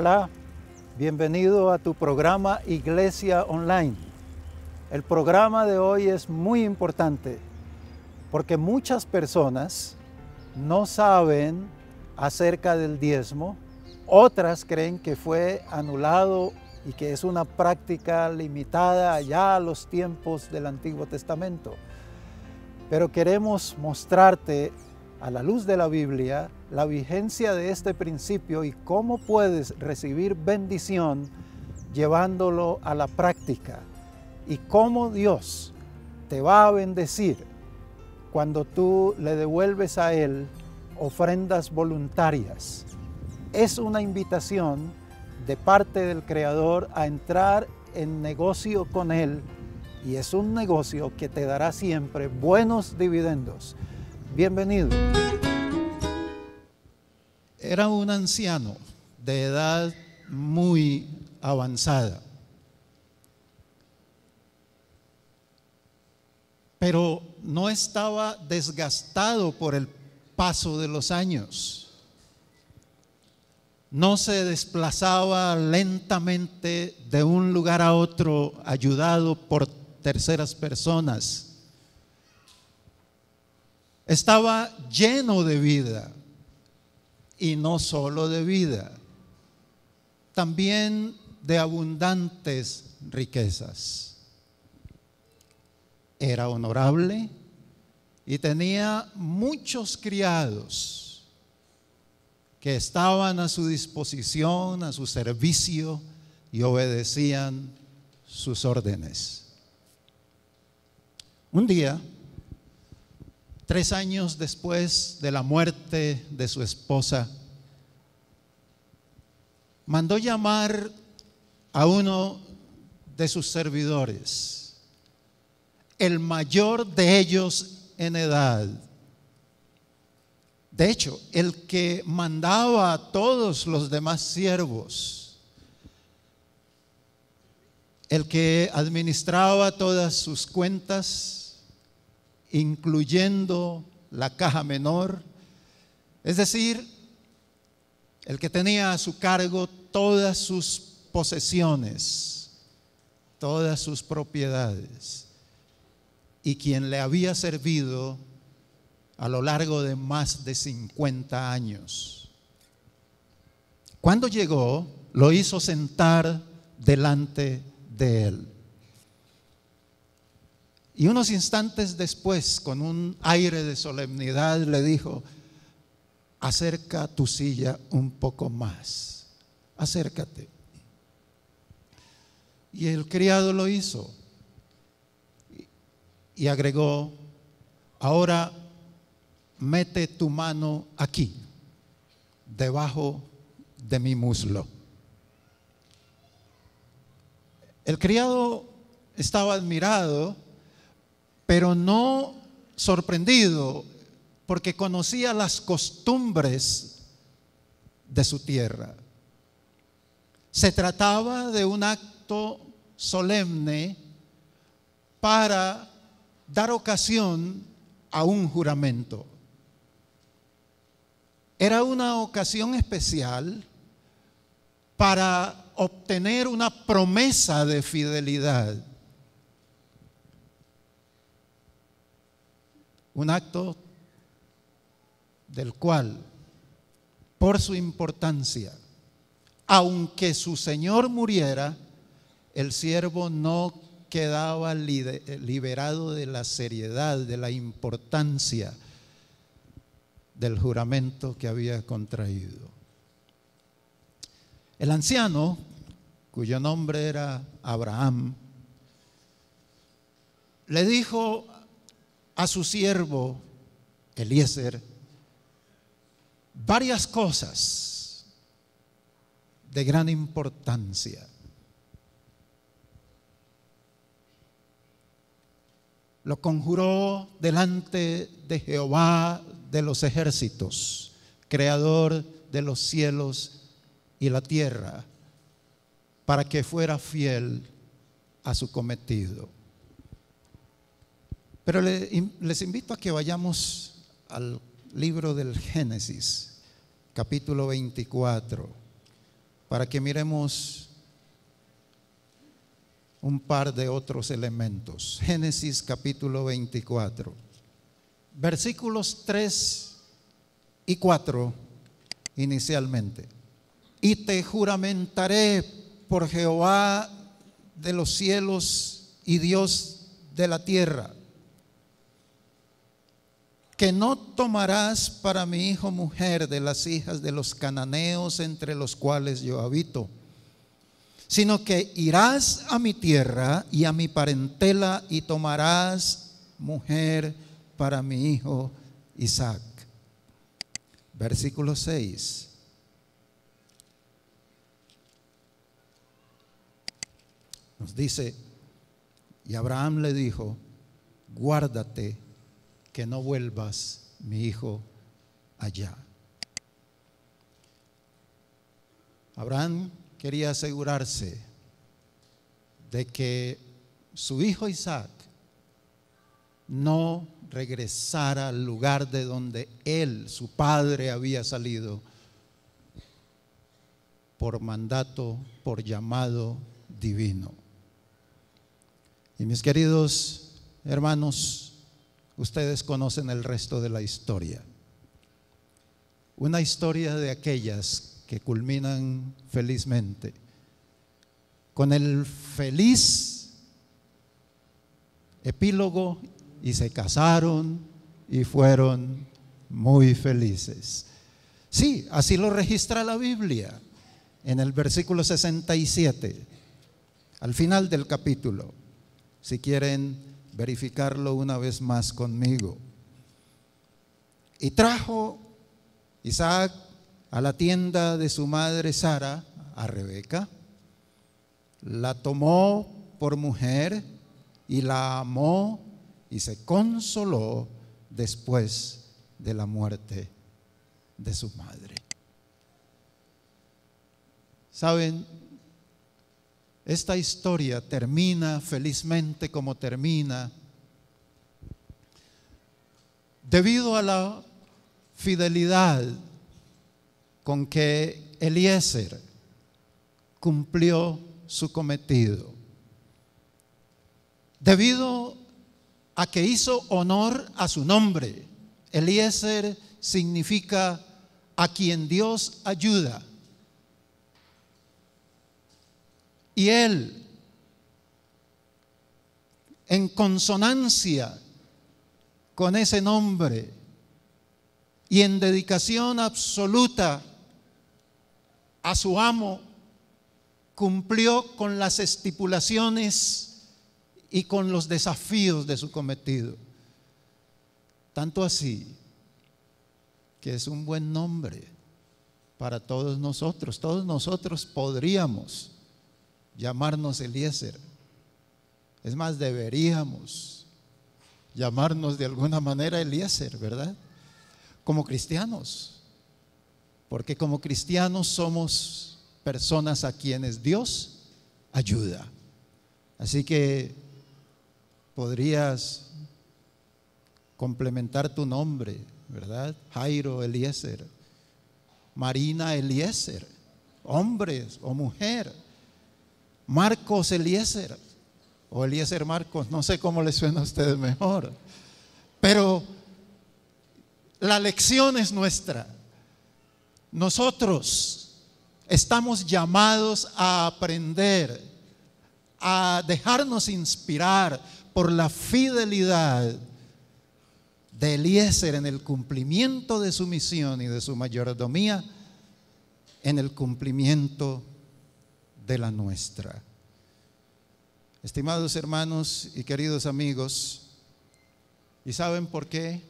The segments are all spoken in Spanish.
Hola, bienvenido a tu programa Iglesia Online. El programa de hoy es muy importante porque muchas personas no saben acerca del diezmo, otras creen que fue anulado y que es una práctica limitada ya a los tiempos del Antiguo Testamento. Pero queremos mostrarte a la luz de la Biblia la vigencia de este principio y cómo puedes recibir bendición llevándolo a la práctica y cómo Dios te va a bendecir cuando tú le devuelves a Él ofrendas voluntarias. Es una invitación de parte del Creador a entrar en negocio con Él y es un negocio que te dará siempre buenos dividendos. Bienvenido. Era un anciano de edad muy avanzada. Pero no estaba desgastado por el paso de los años. No se desplazaba lentamente de un lugar a otro ayudado por terceras personas. Estaba lleno de vida y no solo de vida, también de abundantes riquezas. Era honorable y tenía muchos criados que estaban a su disposición, a su servicio y obedecían sus órdenes. Un día, tres años después de la muerte de su esposa, mandó llamar a uno de sus servidores, el mayor de ellos en edad. De hecho, el que mandaba a todos los demás siervos, el que administraba todas sus cuentas, incluyendo la caja menor, es decir, el que tenía a su cargo todas sus posesiones, todas sus propiedades, y quien le había servido a lo largo de más de 50 años. Cuando llegó, lo hizo sentar delante de él. Y unos instantes después, con un aire de solemnidad, le dijo, acerca tu silla un poco más, acércate. Y el criado lo hizo y agregó, ahora mete tu mano aquí, debajo de mi muslo. El criado estaba admirado pero no sorprendido, porque conocía las costumbres de su tierra. Se trataba de un acto solemne para dar ocasión a un juramento. Era una ocasión especial para obtener una promesa de fidelidad un acto del cual, por su importancia, aunque su señor muriera, el siervo no quedaba liberado de la seriedad, de la importancia del juramento que había contraído. El anciano, cuyo nombre era Abraham, le dijo a su siervo Eliezer varias cosas de gran importancia. Lo conjuró delante de Jehová de los ejércitos, creador de los cielos y la tierra, para que fuera fiel a su cometido. Pero les invito a que vayamos al libro del Génesis, capítulo 24, para que miremos un par de otros elementos. Génesis capítulo 24, versículos 3 y 4 inicialmente. Y te juramentaré por Jehová de los cielos y Dios de la tierra que no tomarás para mi hijo mujer de las hijas de los cananeos entre los cuales yo habito, sino que irás a mi tierra y a mi parentela y tomarás mujer para mi hijo Isaac. Versículo 6. Nos dice, y Abraham le dijo, guárdate que no vuelvas, mi hijo, allá. Abraham quería asegurarse de que su hijo Isaac no regresara al lugar de donde él, su padre, había salido por mandato, por llamado divino. Y mis queridos hermanos, ustedes conocen el resto de la historia. Una historia de aquellas que culminan felizmente con el feliz epílogo y se casaron y fueron muy felices. Sí, así lo registra la Biblia en el versículo 67, al final del capítulo. Si quieren verificarlo una vez más conmigo. Y trajo Isaac a la tienda de su madre Sara, a Rebeca, la tomó por mujer y la amó y se consoló después de la muerte de su madre. Saben, esta historia termina felizmente como termina, debido a la fidelidad con que Eliezer cumplió su cometido, debido a que hizo honor a su nombre. Eliezer significa a quien Dios ayuda. y Él, en consonancia con ese nombre y en dedicación absoluta a su amo, cumplió con las estipulaciones y con los desafíos de su cometido. Tanto así que es un buen nombre para todos nosotros. Todos nosotros podríamos llamarnos Eliezer. Es más, deberíamos llamarnos de alguna manera Eliezer, ¿verdad? Como cristianos. Porque como cristianos somos personas a quienes Dios ayuda. Así que podrías complementar tu nombre, ¿verdad? Jairo Eliezer, Marina Eliezer, hombres o mujer Marcos Eliezer, o Eliezer Marcos, no sé cómo le suena a ustedes mejor, pero la lección es nuestra. Nosotros estamos llamados a aprender, a dejarnos inspirar por la fidelidad de Eliezer en el cumplimiento de su misión y de su mayordomía, en el cumplimiento de la nuestra. Estimados hermanos y queridos amigos, ¿y saben por qué?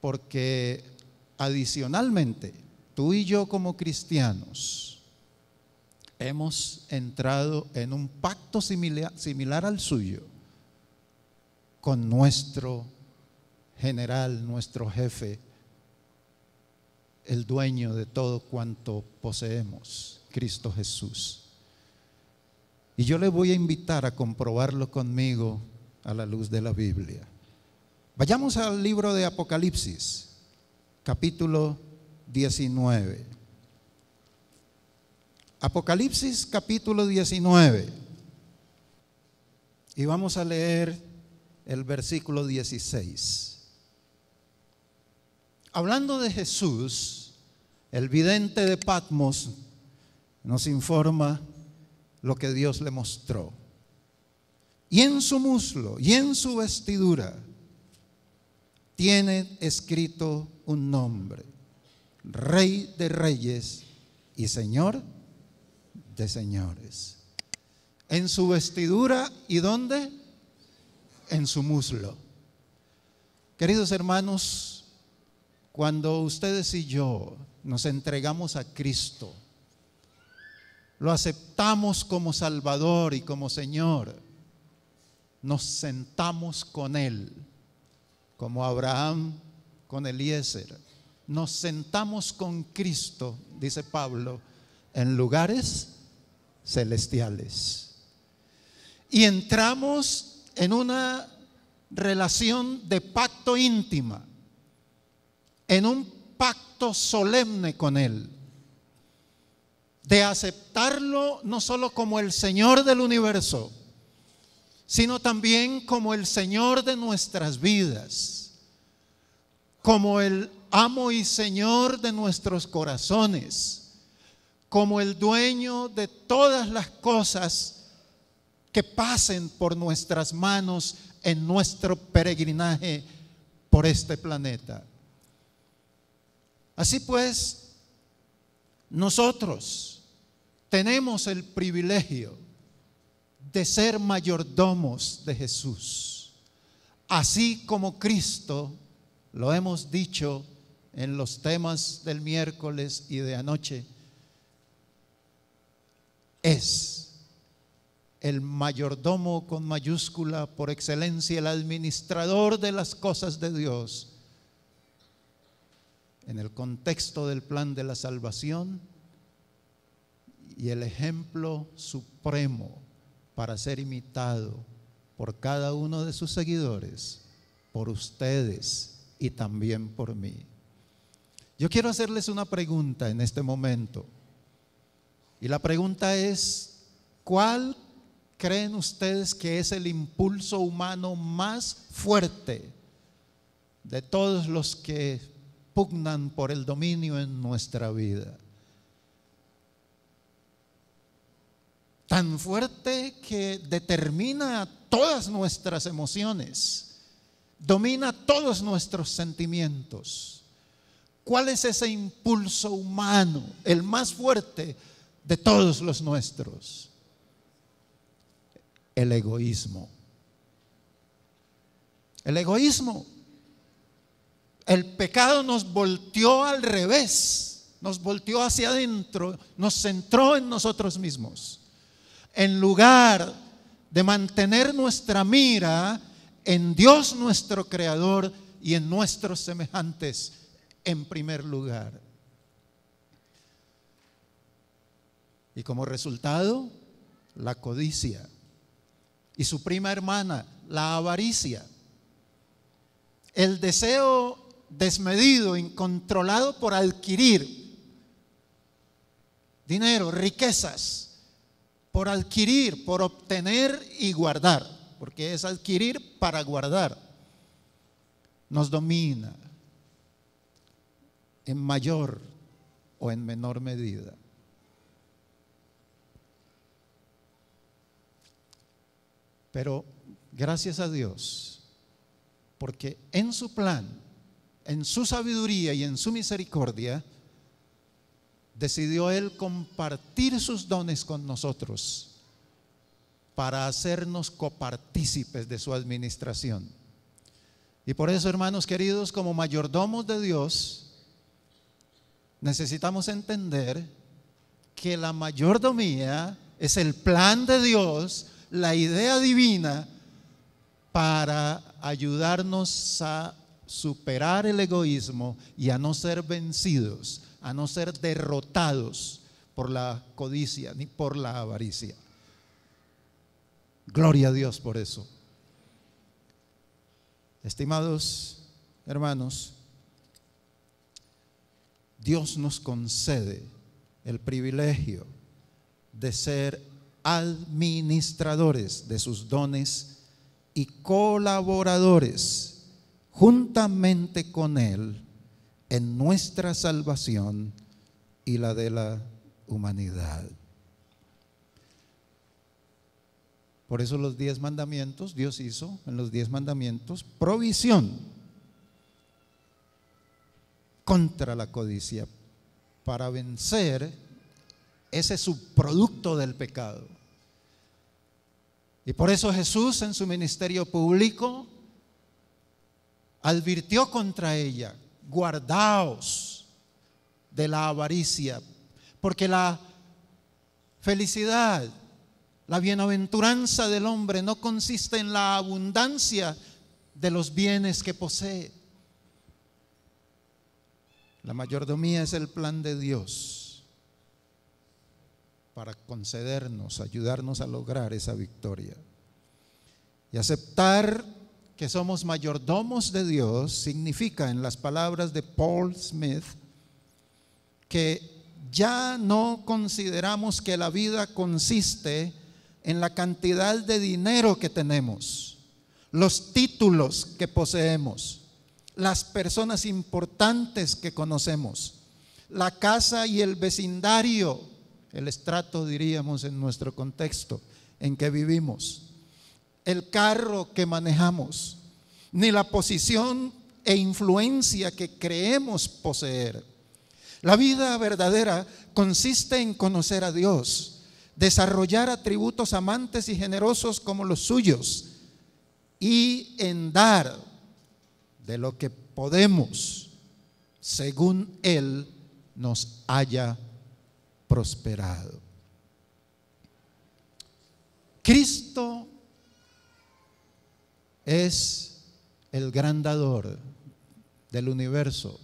Porque adicionalmente, tú y yo como cristianos hemos entrado en un pacto similar, al suyo con nuestro general, nuestro jefe, el dueño de todo cuanto poseemos. Cristo Jesús. Y yo le voy a invitar a comprobarlo conmigo a la luz de la Biblia. Vayamos al libro de Apocalipsis, capítulo 19. Apocalipsis capítulo 19. Y vamos a leer el versículo 16. Hablando de Jesús, el vidente de Patmos nos informa lo que Dios le mostró. Y en su muslo y en su vestidura tiene escrito un nombre, Rey de Reyes y Señor de Señores. En su vestidura y dónde? En su muslo. Queridos hermanos, cuando ustedes y yo nos entregamos a Cristo, lo aceptamos como Salvador y como Señor, nos sentamos con Él, como Abraham con Eliezer. Nos sentamos con Cristo, dice Pablo, en lugares celestiales. Y entramos en una relación de pacto íntima, en un pacto solemne con Él de aceptarlo no solo como el Señor del universo, sino también como el Señor de nuestras vidas, como el amo y Señor de nuestros corazones, como el dueño de todas las cosas que pasen por nuestras manos en nuestro peregrinaje por este planeta. Así pues, nosotros tenemos el privilegio de ser mayordomos de Jesús, así como Cristo, lo hemos dicho en los temas del miércoles y de anoche, es el mayordomo con mayúscula por excelencia, el administrador de las cosas de Dios en el contexto del plan de la salvación y el ejemplo supremo para ser imitado por cada uno de sus seguidores, por ustedes y también por mí. Yo quiero hacerles una pregunta en este momento. Y la pregunta es, ¿cuál creen ustedes que es el impulso humano más fuerte de todos los que pugnan por el dominio en nuestra vida. Tan fuerte que determina todas nuestras emociones, domina todos nuestros sentimientos. ¿Cuál es ese impulso humano, el más fuerte de todos los nuestros? El egoísmo. El egoísmo el pecado nos volteó al revés, nos volteó hacia adentro, nos centró en nosotros mismos. En lugar de mantener nuestra mira en Dios nuestro Creador y en nuestros semejantes en primer lugar. Y como resultado, la codicia y su prima hermana, la avaricia. El deseo desmedido, incontrolado por adquirir dinero, riquezas, por adquirir, por obtener y guardar, porque es adquirir para guardar, nos domina en mayor o en menor medida. Pero gracias a Dios, porque en su plan en su sabiduría y en su misericordia, decidió Él compartir sus dones con nosotros para hacernos copartícipes de su administración. Y por eso, hermanos queridos, como mayordomos de Dios, necesitamos entender que la mayordomía es el plan de Dios, la idea divina para ayudarnos a superar el egoísmo y a no ser vencidos, a no ser derrotados por la codicia ni por la avaricia. Gloria a Dios por eso. Estimados hermanos, Dios nos concede el privilegio de ser administradores de sus dones y colaboradores juntamente con Él en nuestra salvación y la de la humanidad. Por eso los diez mandamientos, Dios hizo en los diez mandamientos provisión contra la codicia para vencer ese subproducto del pecado. Y por eso Jesús en su ministerio público advirtió contra ella, guardaos de la avaricia, porque la felicidad, la bienaventuranza del hombre no consiste en la abundancia de los bienes que posee. La mayordomía es el plan de Dios para concedernos, ayudarnos a lograr esa victoria y aceptar que somos mayordomos de Dios significa, en las palabras de Paul Smith, que ya no consideramos que la vida consiste en la cantidad de dinero que tenemos, los títulos que poseemos, las personas importantes que conocemos, la casa y el vecindario, el estrato diríamos en nuestro contexto en que vivimos el carro que manejamos, ni la posición e influencia que creemos poseer. La vida verdadera consiste en conocer a Dios, desarrollar atributos amantes y generosos como los suyos y en dar de lo que podemos según Él nos haya prosperado. Cristo es el gran dador del universo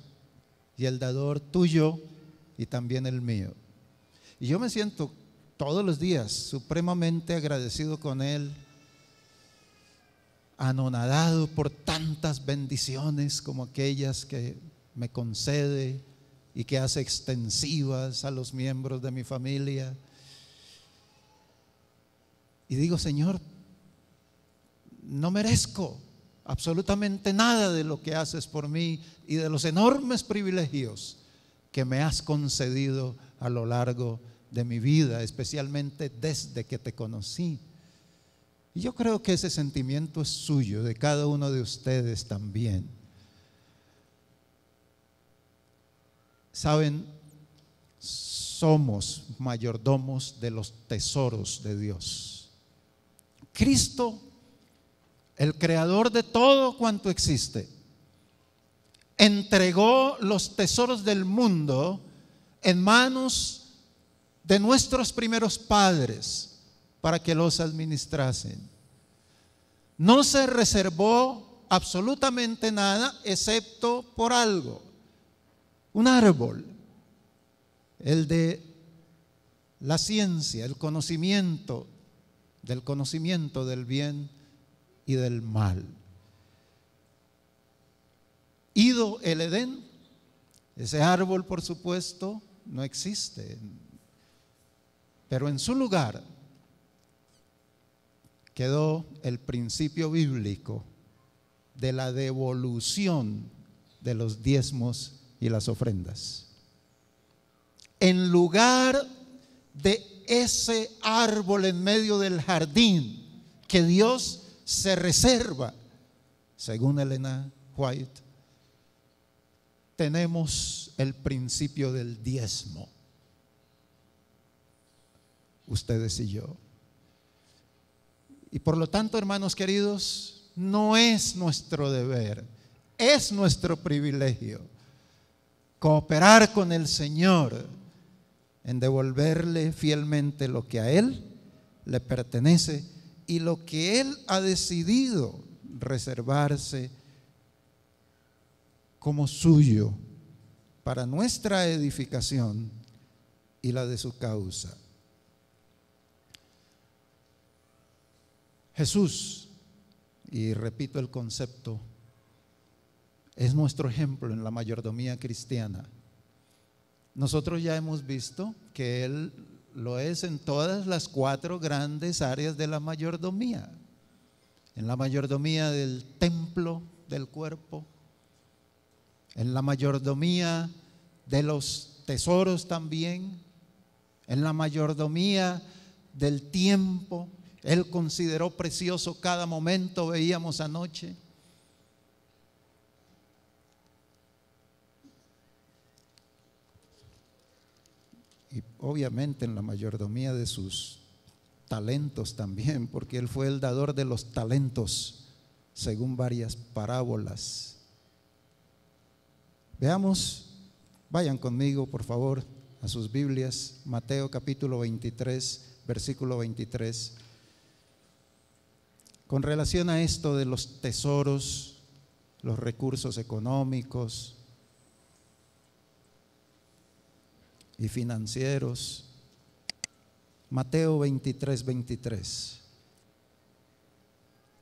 y el dador tuyo y también el mío. Y yo me siento todos los días supremamente agradecido con Él, anonadado por tantas bendiciones como aquellas que me concede y que hace extensivas a los miembros de mi familia. Y digo, Señor, no merezco absolutamente nada de lo que haces por mí y de los enormes privilegios que me has concedido a lo largo de mi vida, especialmente desde que te conocí. Y yo creo que ese sentimiento es suyo, de cada uno de ustedes también. Saben, somos mayordomos de los tesoros de Dios. Cristo el creador de todo cuanto existe, entregó los tesoros del mundo en manos de nuestros primeros padres para que los administrasen. No se reservó absolutamente nada excepto por algo, un árbol, el de la ciencia, el conocimiento, del conocimiento del bien y del mal. Ido el Edén, ese árbol por supuesto no existe, pero en su lugar quedó el principio bíblico de la devolución de los diezmos y las ofrendas. En lugar de ese árbol en medio del jardín que Dios se reserva, según Elena White, tenemos el principio del diezmo, ustedes y yo. Y por lo tanto, hermanos queridos, no es nuestro deber, es nuestro privilegio cooperar con el Señor en devolverle fielmente lo que a Él le pertenece y lo que Él ha decidido reservarse como suyo para nuestra edificación y la de su causa. Jesús, y repito el concepto, es nuestro ejemplo en la mayordomía cristiana. Nosotros ya hemos visto que Él lo es en todas las cuatro grandes áreas de la mayordomía. En la mayordomía del templo del cuerpo, en la mayordomía de los tesoros también, en la mayordomía del tiempo. Él consideró precioso cada momento, veíamos anoche obviamente en la mayordomía de sus talentos también, porque él fue el dador de los talentos, según varias parábolas. Veamos, vayan conmigo, por favor, a sus Biblias, Mateo capítulo 23, versículo 23. Con relación a esto de los tesoros, los recursos económicos, y financieros. Mateo 23, 23.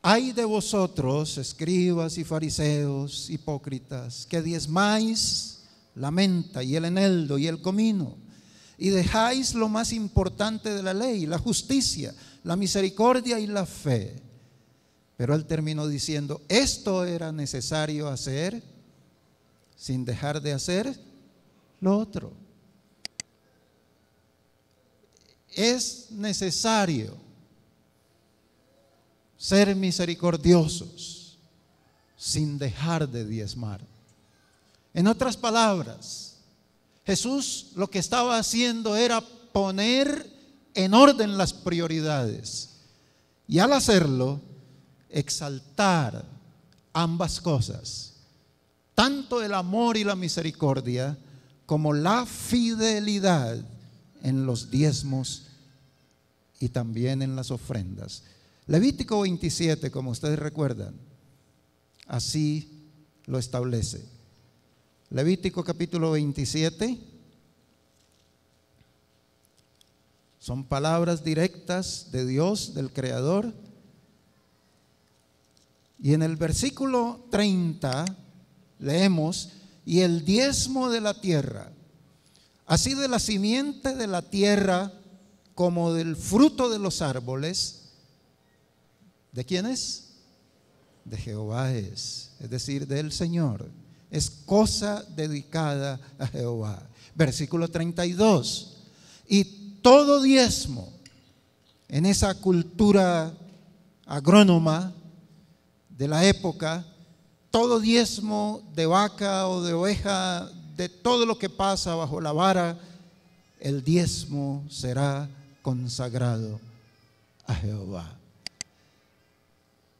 Hay de vosotros, escribas y fariseos, hipócritas, que diezmáis la menta y el eneldo y el comino, y dejáis lo más importante de la ley, la justicia, la misericordia y la fe. Pero él terminó diciendo, esto era necesario hacer sin dejar de hacer lo otro. es necesario ser misericordiosos sin dejar de diezmar. En otras palabras, Jesús lo que estaba haciendo era poner en orden las prioridades y al hacerlo exaltar ambas cosas, tanto el amor y la misericordia como la fidelidad en los diezmos y también en las ofrendas. Levítico 27, como ustedes recuerdan, así lo establece. Levítico capítulo 27 son palabras directas de Dios, del Creador. Y en el versículo 30 leemos, y el diezmo de la tierra, así de la simiente de la tierra, como del fruto de los árboles, ¿de quién es? De Jehová es, es decir, del Señor. Es cosa dedicada a Jehová. Versículo 32. Y todo diezmo en esa cultura agrónoma de la época, todo diezmo de vaca o de oveja, de todo lo que pasa bajo la vara, el diezmo será consagrado a Jehová.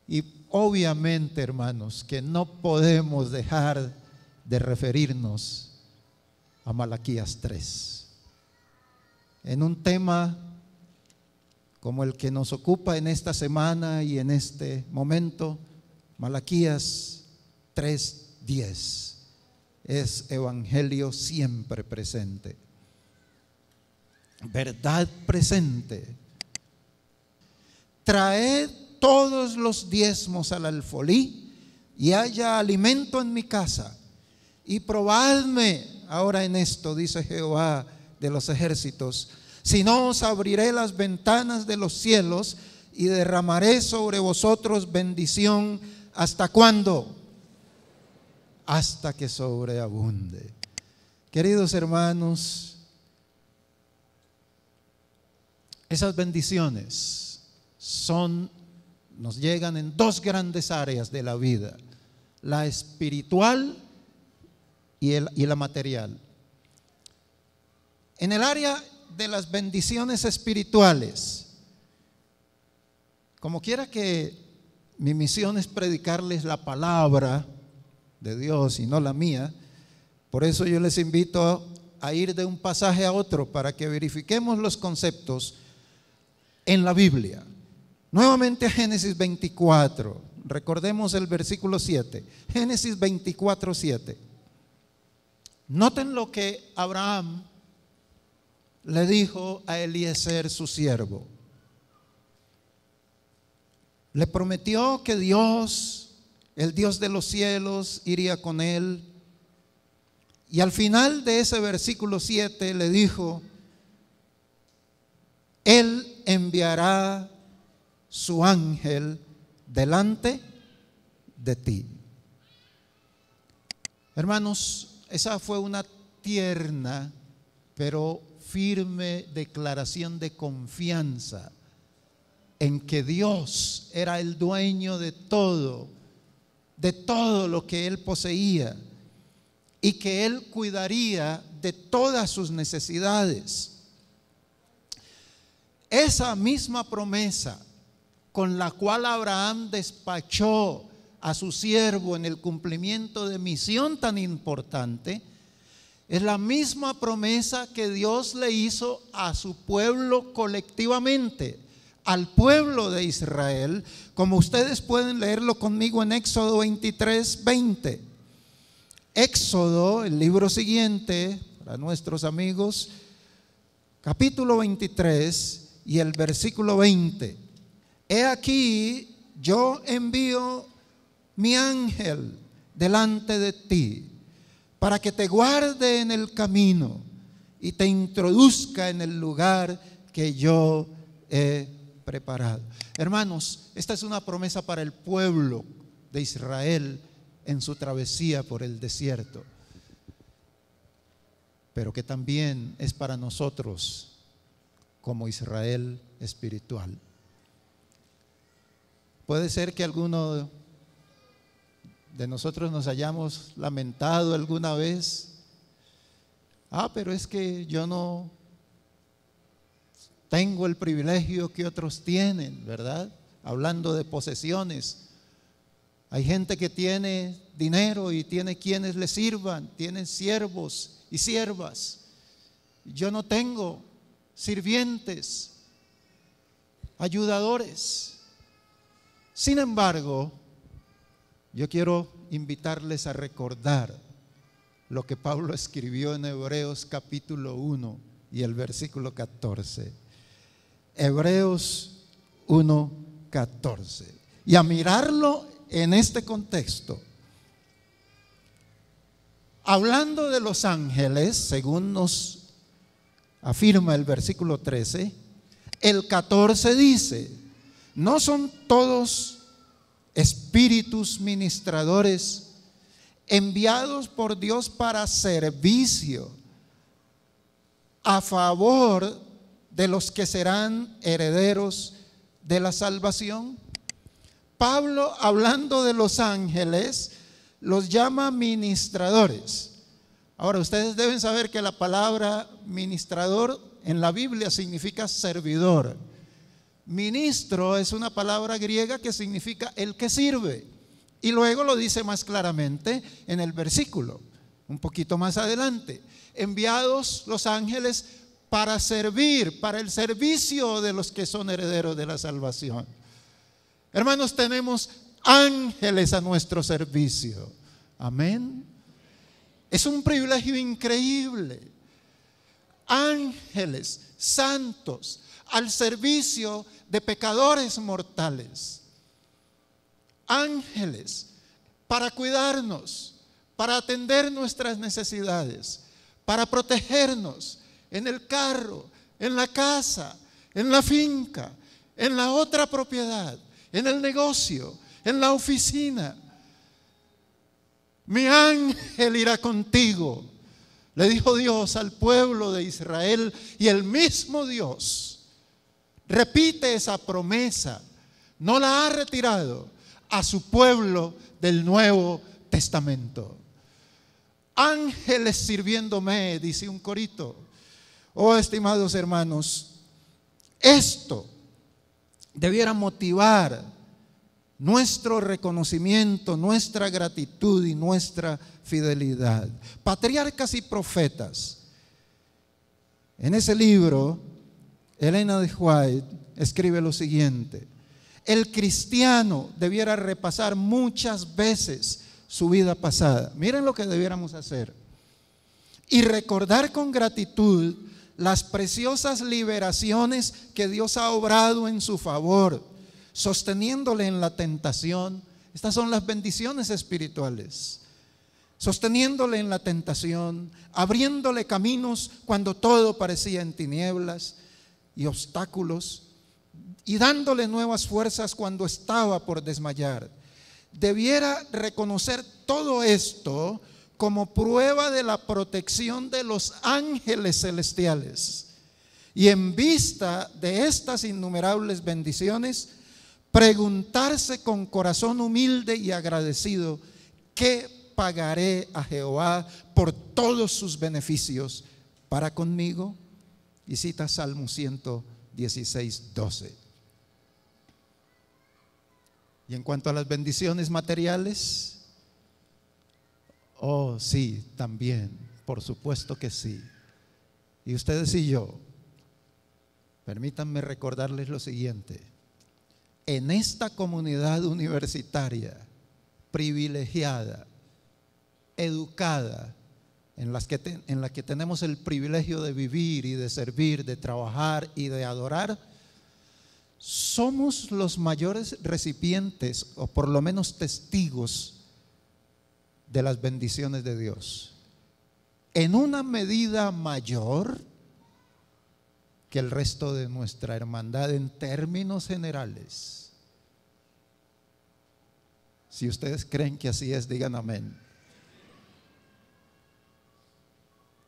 Y obviamente, hermanos, que no podemos dejar de referirnos a Malaquías 3. En un tema como el que nos ocupa en esta semana y en este momento, Malaquías 3:10 es evangelio siempre presente verdad presente. Traed todos los diezmos al alfolí y haya alimento en mi casa. Y probadme ahora en esto, dice Jehová de los ejércitos, si no os abriré las ventanas de los cielos y derramaré sobre vosotros bendición. ¿Hasta cuándo? Hasta que sobreabunde. Queridos hermanos, Esas bendiciones son, nos llegan en dos grandes áreas de la vida, la espiritual y, el, y la material. En el área de las bendiciones espirituales, como quiera que mi misión es predicarles la palabra de Dios y no la mía, por eso yo les invito a ir de un pasaje a otro para que verifiquemos los conceptos en la Biblia. Nuevamente Génesis 24. Recordemos el versículo 7. Génesis 24, 7. Noten lo que Abraham le dijo a Eliezer, su siervo. Le prometió que Dios, el Dios de los cielos, iría con él. Y al final de ese versículo 7 le dijo, Él enviará su ángel delante de ti. Hermanos, esa fue una tierna pero firme declaración de confianza en que Dios era el dueño de todo, de todo lo que él poseía y que él cuidaría de todas sus necesidades. Esa misma promesa con la cual Abraham despachó a su siervo en el cumplimiento de misión tan importante, es la misma promesa que Dios le hizo a su pueblo colectivamente, al pueblo de Israel, como ustedes pueden leerlo conmigo en Éxodo 23, 20. Éxodo, el libro siguiente, para nuestros amigos, capítulo 23, y el versículo 20. He aquí, yo envío mi ángel delante de ti para que te guarde en el camino y te introduzca en el lugar que yo he preparado. Hermanos, esta es una promesa para el pueblo de Israel en su travesía por el desierto, pero que también es para nosotros como Israel espiritual. Puede ser que alguno de nosotros nos hayamos lamentado alguna vez. Ah, pero es que yo no tengo el privilegio que otros tienen, ¿verdad? Hablando de posesiones. Hay gente que tiene dinero y tiene quienes le sirvan, tienen siervos y siervas. Yo no tengo sirvientes, ayudadores. Sin embargo, yo quiero invitarles a recordar lo que Pablo escribió en Hebreos capítulo 1 y el versículo 14. Hebreos 1, 14. Y a mirarlo en este contexto. Hablando de los ángeles, según nos afirma el versículo 13, el 14 dice, no son todos espíritus ministradores enviados por Dios para servicio a favor de los que serán herederos de la salvación. Pablo, hablando de los ángeles, los llama ministradores. Ahora, ustedes deben saber que la palabra ministrador en la Biblia significa servidor. Ministro es una palabra griega que significa el que sirve. Y luego lo dice más claramente en el versículo, un poquito más adelante. Enviados los ángeles para servir, para el servicio de los que son herederos de la salvación. Hermanos, tenemos ángeles a nuestro servicio. Amén. Es un privilegio increíble. Ángeles, santos, al servicio de pecadores mortales. Ángeles, para cuidarnos, para atender nuestras necesidades, para protegernos en el carro, en la casa, en la finca, en la otra propiedad, en el negocio, en la oficina mi ángel irá contigo. Le dijo Dios al pueblo de Israel y el mismo Dios repite esa promesa, no la ha retirado a su pueblo del Nuevo Testamento. Ángeles sirviéndome, dice un corito. Oh, estimados hermanos, esto debiera motivar nuestro reconocimiento, nuestra gratitud y nuestra fidelidad. Patriarcas y profetas. En ese libro, Elena de White escribe lo siguiente. El cristiano debiera repasar muchas veces su vida pasada. Miren lo que debiéramos hacer. Y recordar con gratitud las preciosas liberaciones que Dios ha obrado en su favor sosteniéndole en la tentación. Estas son las bendiciones espirituales. Sosteniéndole en la tentación, abriéndole caminos cuando todo parecía en tinieblas y obstáculos, y dándole nuevas fuerzas cuando estaba por desmayar. Debiera reconocer todo esto como prueba de la protección de los ángeles celestiales. Y en vista de estas innumerables bendiciones, preguntarse con corazón humilde y agradecido, ¿qué pagaré a Jehová por todos sus beneficios para conmigo? Y cita Salmo 116, 12. Y en cuanto a las bendiciones materiales, oh sí, también, por supuesto que sí. Y ustedes y yo, permítanme recordarles lo siguiente en esta comunidad universitaria privilegiada, educada, en, las que la que tenemos el privilegio de vivir y de servir, de trabajar y de adorar, somos los mayores recipientes o por lo menos testigos de las bendiciones de Dios. En una medida mayor, que el resto de nuestra hermandad en términos generales. Si ustedes creen que así es, digan amén.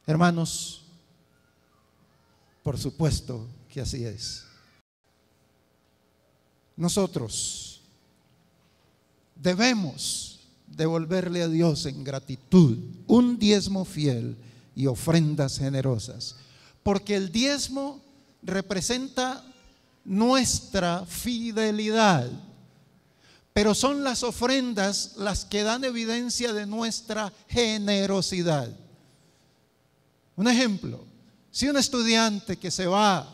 Hermanos, por supuesto que así es. Nosotros debemos devolverle a Dios en gratitud un diezmo fiel y ofrendas generosas, porque el diezmo representa nuestra fidelidad, pero son las ofrendas las que dan evidencia de nuestra generosidad. Un ejemplo, si un estudiante que se va,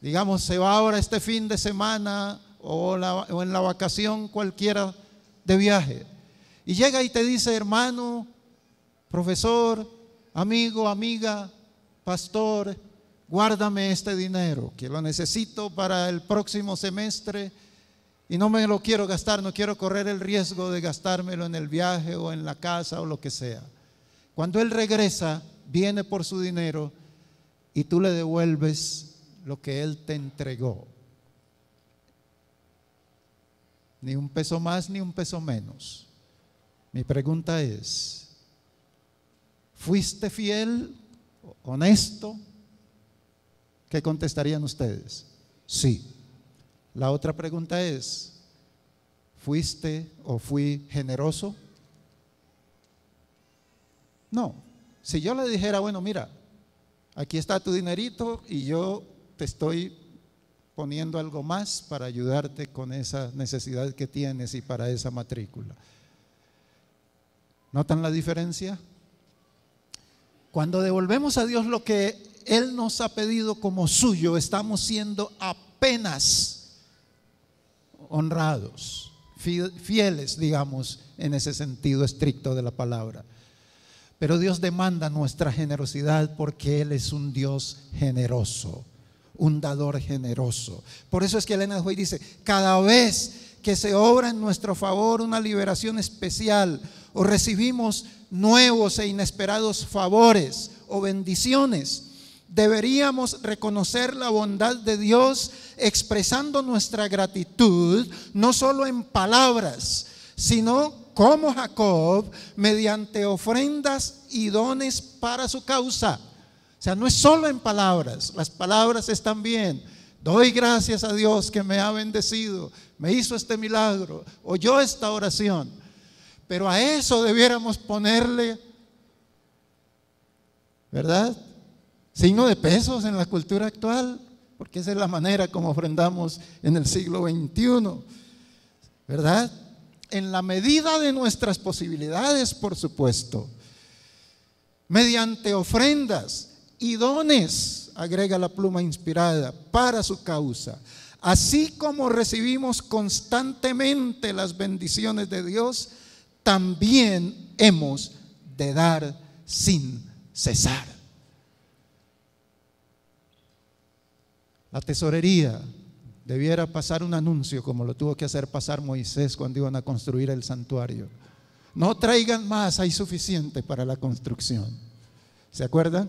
digamos, se va ahora este fin de semana o, en la vacación cualquiera de viaje, y llega y te dice, hermano, profesor, amigo, amiga, pastor, guárdame este dinero, que lo necesito para el próximo semestre y no me lo quiero gastar, no quiero correr el riesgo de gastármelo en el viaje o en la casa o lo que sea. Cuando Él regresa, viene por su dinero y tú le devuelves lo que Él te entregó. Ni un peso más ni un peso menos. Mi pregunta es, ¿fuiste fiel, honesto, ¿Qué contestarían ustedes? Sí. La otra pregunta es, ¿fuiste o fui generoso? No. Si yo le dijera, bueno, mira, aquí está tu dinerito y yo te estoy poniendo algo más para ayudarte con esa necesidad que tienes y para esa matrícula. ¿Notan la diferencia? Cuando devolvemos a Dios lo que Él nos ha pedido como suyo, estamos siendo apenas honrados, fieles, digamos, en ese sentido estricto de la palabra. Pero Dios demanda nuestra generosidad porque Él es un Dios generoso, un dador generoso. Por eso es que Elena Hoy dice, cada vez que se obra en nuestro favor una liberación especial, o recibimos nuevos e inesperados favores o bendiciones. Deberíamos reconocer la bondad de Dios expresando nuestra gratitud, no solo en palabras, sino como Jacob, mediante ofrendas y dones para su causa. O sea, no es solo en palabras, las palabras están bien. Doy gracias a Dios que me ha bendecido, me hizo este milagro, oyó esta oración pero a eso debiéramos ponerle, ¿verdad? Signo de pesos en la cultura actual, porque esa es la manera como ofrendamos en el siglo XXI, ¿verdad? En la medida de nuestras posibilidades, por supuesto, mediante ofrendas y dones, agrega la pluma inspirada, para su causa. Así como recibimos constantemente las bendiciones de Dios, también hemos de dar sin cesar. La tesorería debiera pasar un anuncio como lo tuvo que hacer pasar Moisés cuando iban a construir el santuario. No traigan más, hay suficiente para la construcción. ¿Se acuerdan?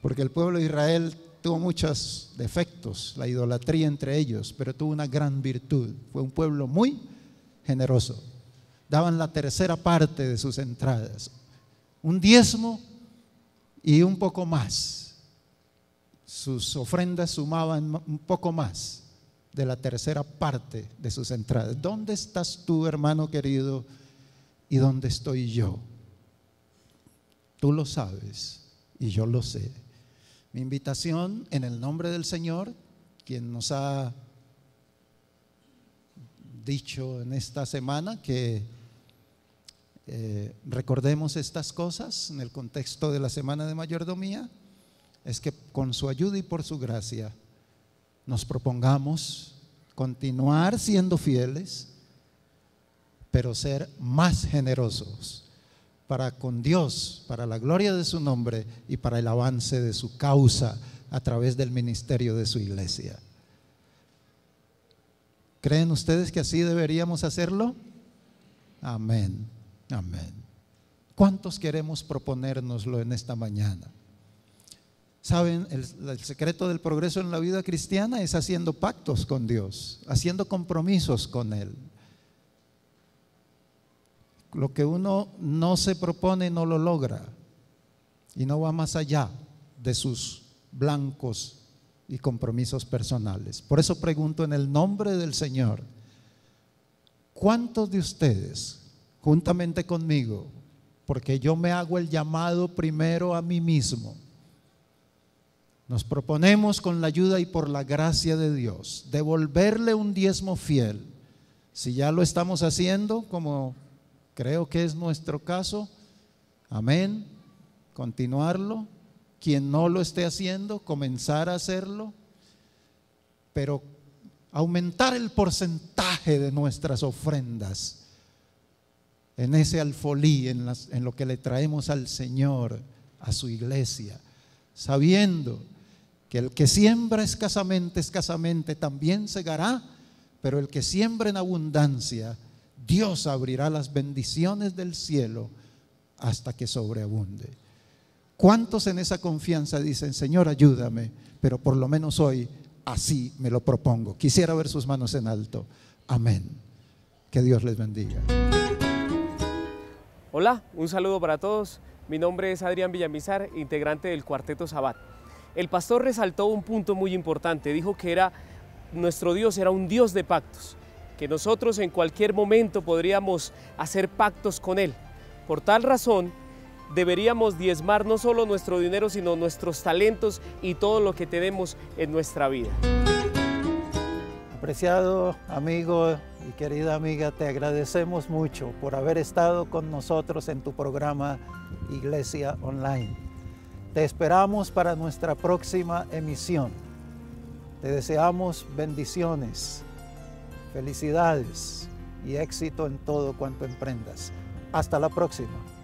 Porque el pueblo de Israel tuvo muchos defectos, la idolatría entre ellos, pero tuvo una gran virtud. Fue un pueblo muy generoso daban la tercera parte de sus entradas, un diezmo y un poco más. Sus ofrendas sumaban un poco más de la tercera parte de sus entradas. ¿Dónde estás tú, hermano querido? ¿Y dónde estoy yo? Tú lo sabes y yo lo sé. Mi invitación en el nombre del Señor, quien nos ha dicho en esta semana que eh, recordemos estas cosas en el contexto de la semana de mayordomía, es que con su ayuda y por su gracia nos propongamos continuar siendo fieles, pero ser más generosos para con Dios, para la gloria de su nombre y para el avance de su causa a través del ministerio de su iglesia. ¿Creen ustedes que así deberíamos hacerlo? Amén. Amén. ¿Cuántos queremos proponérnoslo en esta mañana? Saben, el, el, secreto del progreso en la vida cristiana es haciendo pactos con Dios, haciendo compromisos con Él. Lo que uno no se propone no lo logra y no va más allá de sus blancos y compromisos personales. Por eso pregunto en el nombre del Señor, ¿cuántos de ustedes juntamente conmigo, porque yo me hago el llamado primero a mí mismo. Nos proponemos con la ayuda y por la gracia de Dios devolverle un diezmo fiel. Si ya lo estamos haciendo, como creo que es nuestro caso, amén, continuarlo. Quien no lo esté haciendo, comenzar a hacerlo, pero aumentar el porcentaje de nuestras ofrendas en ese alfolí, en, en lo que le traemos al Señor, a su iglesia, sabiendo que el que siembra escasamente, escasamente también segará, pero el que siembra en abundancia, Dios abrirá las bendiciones del cielo hasta que sobreabunde. ¿Cuántos en esa confianza dicen, Señor, ayúdame, pero por lo menos hoy así me lo propongo? Quisiera ver sus manos en alto. Amén. Que Dios les bendiga. Hola, un saludo para todos. Mi nombre es Adrián Villamizar, integrante del Cuarteto Sabat. El pastor resaltó un punto muy importante, dijo que era nuestro Dios era un Dios de pactos, que nosotros en cualquier momento podríamos hacer pactos con él. Por tal razón, deberíamos diezmar no solo nuestro dinero, sino nuestros talentos y todo lo que tenemos en nuestra vida. Apreciado amigo y querida amiga, te agradecemos mucho por haber estado con nosotros en tu programa Iglesia Online. Te esperamos para nuestra próxima emisión. Te deseamos bendiciones, felicidades y éxito en todo cuanto emprendas. Hasta la próxima.